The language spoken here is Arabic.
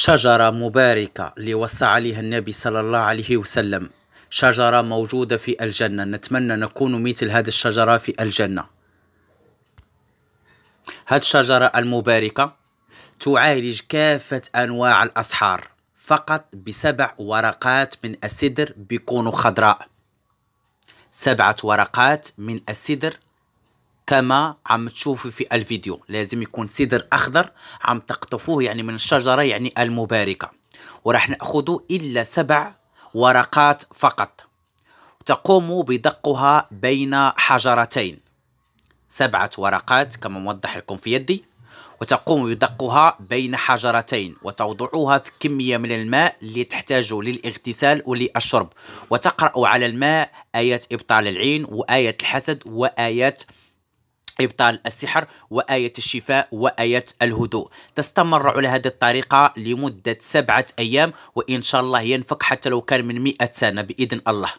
شجرة مباركة اللي وصى عليها النبي صلى الله عليه وسلم شجرة موجودة في الجنة نتمنى نكون مثل هذه الشجرة في الجنة هذه الشجرة المباركة تعالج كافة أنواع الأسحار فقط بسبع ورقات من السدر بيكونوا خضراء سبعة ورقات من السدر كما عم تشوفوا في الفيديو لازم يكون سدر أخضر عم تقطفوه يعني من الشجرة يعني المباركة وراح نأخذ إلا سبع ورقات فقط تقوموا بدقها بين حجرتين سبعة ورقات كما موضح لكم في يدي وتقوم بدقها بين حجرتين وتوضعوها في كمية من الماء اللي تحتاجه للاغتسال وللشرب وتقرأوا على الماء آيات إبطال العين وآية الحسد وآيات إبطال السحر وآية الشفاء وآية الهدوء تستمر على هذه الطريقة لمدة سبعة أيام وإن شاء الله ينفق حتى لو كان من مئة سنة بإذن الله